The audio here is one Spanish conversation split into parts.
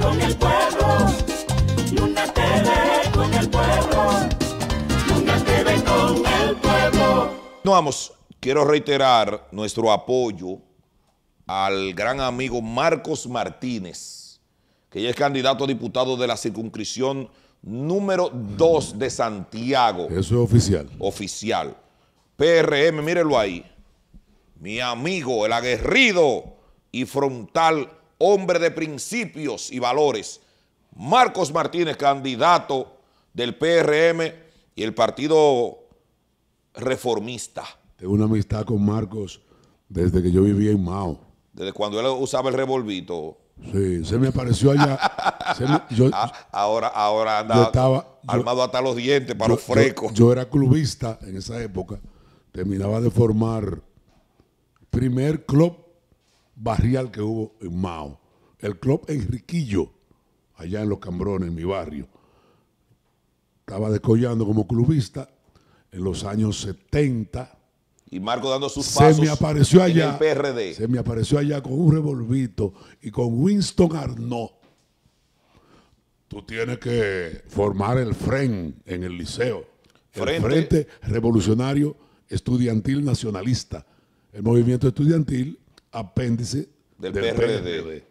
con el pueblo. Y TV con el pueblo. TV con el pueblo. No vamos. Quiero reiterar nuestro apoyo al gran amigo Marcos Martínez, que ya es candidato a diputado de la circunscripción número 2 de Santiago. Eso es oficial. Oficial. PRM, mírelo ahí. Mi amigo, el aguerrido y frontal hombre de principios y valores, Marcos Martínez, candidato del PRM y el Partido Reformista. Tengo una amistad con Marcos desde que yo vivía en Mao. Desde cuando él usaba el revolvito. Sí, se me apareció allá. Ah, ahora, ahora andaba armado hasta los dientes para los frecos. Yo, era clubista en esa época. Terminaba de formar primer club barrial que hubo en Mao, el club Enriquillo, allá en Los Cambrones, en mi barrio. Estaba descollando como clubista en los años 70. Y Marco dando sus se me apareció allá, PRD. Se me apareció allá con un revolvito y con Winston Arnaud. Tú tienes que formar el FREN en el liceo. El Frente Revolucionario Estudiantil Nacionalista. El movimiento estudiantil apéndice del, PRD.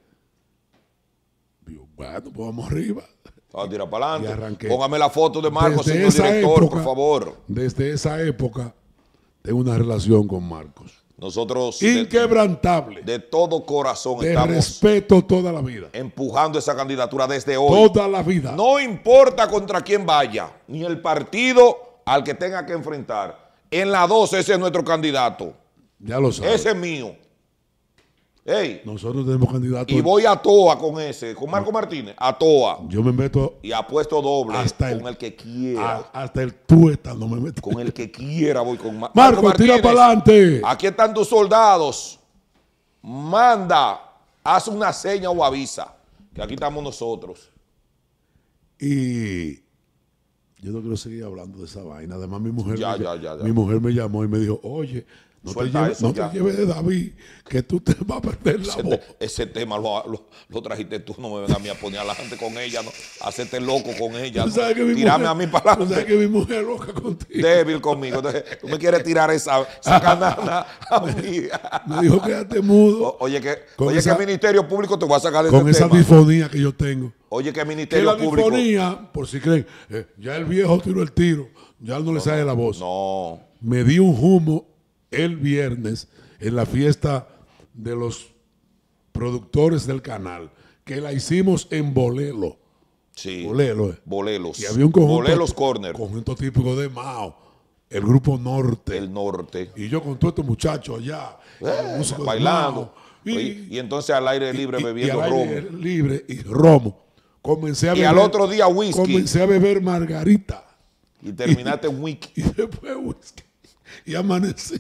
bueno, pues vamos arriba. Vamos a tirar para adelante. Póngame la foto de Marcos, director, por favor. Desde esa época tengo una relación con Marcos. Nosotros. Inquebrantable. De, todo corazón de estamos. respeto toda la vida. Empujando esa candidatura desde hoy. Toda la vida. No importa contra quién vaya, ni el partido al que tenga que enfrentar. En la 12 ese es nuestro candidato. Ya lo sabes. Ese es mío. Nosotros tenemos candidatos. Y voy a Toa con ese, con Marco Martínez, a Toa. Yo me meto. Y apuesto doble hasta con el, que quiera. hasta el estás no me meto. Con el que quiera voy con Marco Martínez. Marco, tira para adelante. Aquí están tus soldados. Manda, haz una seña o avisa. Que aquí estamos nosotros. Y yo no quiero seguir hablando de esa vaina. Además, mi mujer, mi mujer me llamó y me dijo, oye, no, te, lleves de David, que tú te vas a perder la voz. ese tema lo, lo, trajiste tú, no me vengas a mí a poner a la gente con ella, no, hacerte loco con ella. No, a mí para sabes que mi mujer loca contigo. Débil conmigo. tú me quieres tirar esa, esa a mí. me dijo, quédate mudo. oye, que, oye que el Ministerio Público te va a sacar de Con este esa difonía que yo tengo. Oye, que el Ministerio que la Público. Difonía, por si creen, eh, ya el viejo tiró el tiro, ya no le sale la voz. No. Me di un humo el viernes en la fiesta de los productores del canal, que la hicimos en Bolelo. Sí. Bolelo. Eh. Bolelos. Y había un conjunto. Bolelos Corner. Conjunto típico de Mao. El grupo Norte. El Norte. Y yo con todos estos muchachos allá. Eh, bailando. Y, entonces al aire libre y, bebiendo al Aire libre y romo. Comencé a beber, y al otro día whisky. Comencé a beber margarita. Y terminaste whisky. Y después whisky. Y amanecí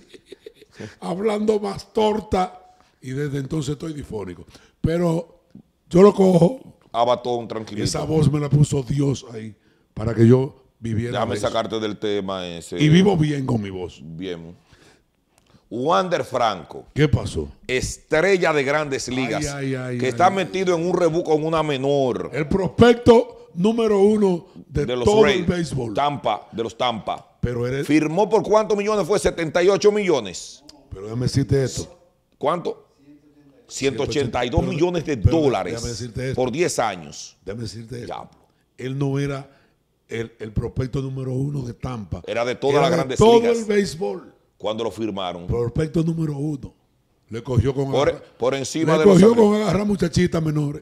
hablando más torta y desde entonces estoy difónico. Pero yo lo cojo. Abatón, ah, tranquilo. Esa voz me la puso Dios ahí para que yo viviera. Déjame sacarte del tema ese. Y vivo bien con mi voz. Bien. Wander Franco. ¿Qué pasó? Estrella de grandes ligas. que está metido en un rebú con una menor. El prospecto número uno de, los todo el Tampa, de los Tampa. Pero eres... Firmó por cuántos millones fue 78 millones. Pero déjame decirte esto. ¿Cuánto? 182 millones de dólares por 10 años. Déjame decirte esto. Él no era el, prospecto número uno de Tampa. Era de todas las grandes todo ligas. Todo el béisbol. Cuando lo firmaron. Prospecto número uno. Le cogió con por, encima le cogió con agarrar muchachitas menores.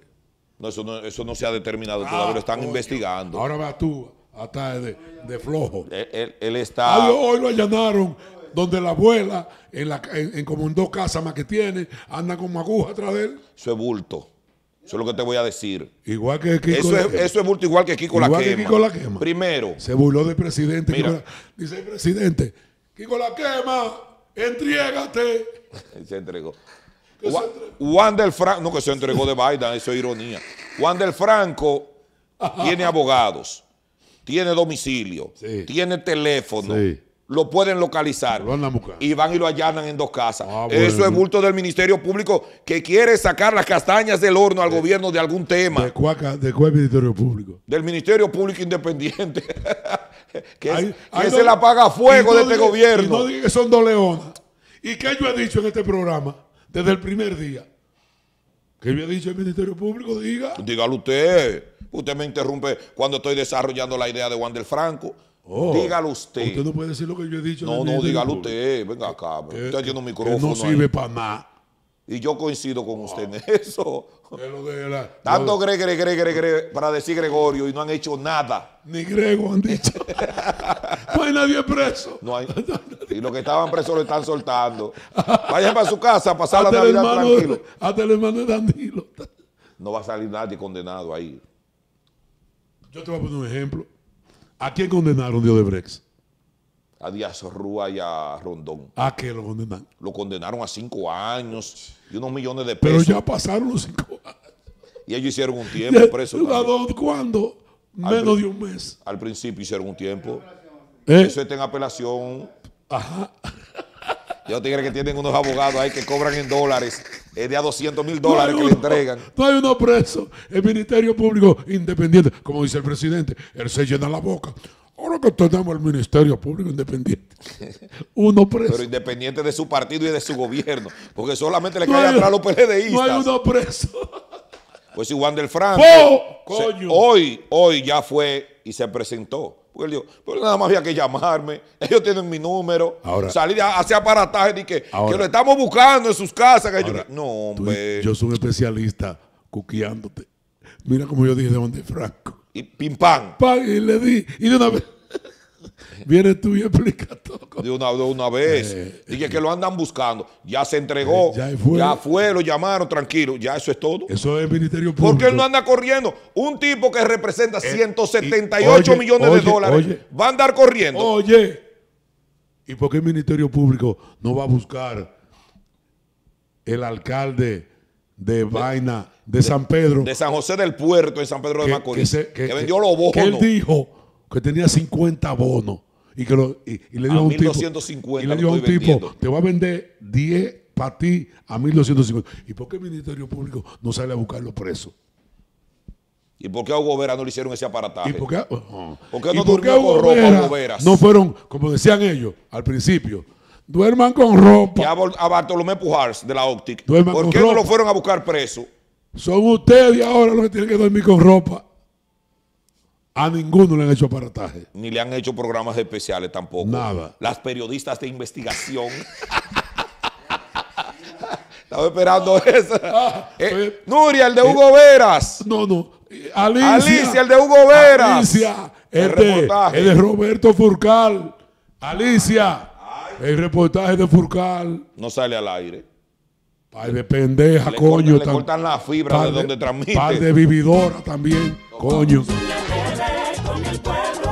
No, eso no, se ha determinado todavía, lo están ah, investigando. Ahora vas tú, hasta de, de flojo. Él, está. Ah, hoy lo allanaron donde la abuela, en, como en dos casas más que tiene, anda con aguja atrás de él. Eso es bulto. Eso es lo que te voy a decir. Igual que Kiko eso, es, eso es bulto igual que Kiko la quema. Kiko la Primero. Se burló del presidente. dice el presidente, Kiko la quema, entriégate. se entregó. se Juan del Franco, no que se entregó de Biden, eso es ironía. Juan del Franco tiene abogados, tiene domicilio, tiene teléfono. Sí lo pueden localizar. Lo y van y lo allanan en dos casas. Ah, Eso es bulto del Ministerio Público que quiere sacar las castañas del horno al gobierno de algún tema. ¿De, de Ministerio Público? Del Ministerio Público Independiente. que se la paga fuego de este gobierno. Y no que son dos leonas. ¿Y qué yo he dicho en este programa desde el primer día? ¿Qué he dicho el Ministerio Público? Diga. Dígalo usted. Usted me interrumpe cuando estoy desarrollando la idea de Juan del Franco. Oh, dígalo usted. Usted no puede decir lo que yo he dicho. No, no, dígalo usted. Venga acá. Eh, usted tiene un micrófono. Que no sirve para nada. Y yo coincido con usted en ah. eso. dando Tanto gre, gre, para decir Gregorio y no han hecho nada. Ni Grego han dicho. no hay nadie preso. No hay. Y los que estaban presos lo están soltando. Vayan para su casa a pasar la Navidad tranquilo. Hasta el hermano de Danilo. No va a salir nadie condenado ahí. Yo te voy a poner un ejemplo. ¿A quién condenaron Dios de Brex? A Díaz Rúa y a Rondón. ¿A qué lo condenaron? Lo condenaron a cinco años y unos millones de pesos. Pero ya pasaron los cinco años. Y ellos hicieron un tiempo preso. ¿Cuándo? Menos de un mes. Al principio hicieron un tiempo. ¿Eh? Eso está en apelación. Ajá. Yo te que tienen unos abogados ahí que cobran en dólares es de a 200 mil dólares que le entregan. No hay uno preso. El Ministerio Público Independiente, como dice el presidente, él se llena la boca. Ahora que tenemos el Ministerio Público Independiente, uno preso. Pero independiente de su partido y de su gobierno, porque solamente le cae atrás a los PLDistas. No hay uno preso. Pues si Juan del Franco, ¡Oh, hoy, hoy ya fue y se presentó porque él dijo, pero nada más había que llamarme, ellos tienen mi número, ahora, salir hacia aparataje y que, que lo estamos buscando en sus casas. no, hombre. yo soy un especialista cuqueándote. Mira como yo dije de es Franco. Y pim pam. y le di, y de una vez. Viene tú y explica todo. De una, vez. Eh, y Dije que lo andan buscando. Ya se entregó. Eh, ya, fue. ya, lo llamaron, tranquilo. Ya eso es todo. Eso es el Ministerio Público. Porque él no anda corriendo. Un tipo que representa 178 eh, millones de dólares va a andar corriendo. Oye, ¿y por qué el Ministerio Público no va a buscar el alcalde de vaina de, San Pedro? De San José del Puerto, en San Pedro de Macorís. Que, vendió los bojos Que él dijo que tenía 50 bonos y, que le dio a, un tipo, te va a vender 10 para ti a 1250. ¿Y por qué el Ministerio Público no sale a buscar los presos? ¿Y por qué a Hugo Vera no le hicieron ese aparataje? ¿Y por qué, no, ropa Veras? No fueron, como decían ellos al principio, duerman con ropa. Y a, Bartolomé Pujars de la óptica ¿Por qué no lo fueron a buscar preso? Son ustedes ahora los que tienen que dormir con ropa. A ninguno le han hecho aparataje. Ni le han hecho programas especiales tampoco. Nada. Las periodistas de investigación. Estaba esperando eso. Ah, eh, eh, Nuria, el de eh, Hugo Veras. No, no. Alicia. el de Hugo Veras. Alicia, el, el, de, este, el de, Roberto Furcal. Alicia, el reportaje de Furcal. No sale al aire. Par de pendeja, coño. le cortan la fibra de, donde transmite. Par de vividora también, coño. mi pueblo.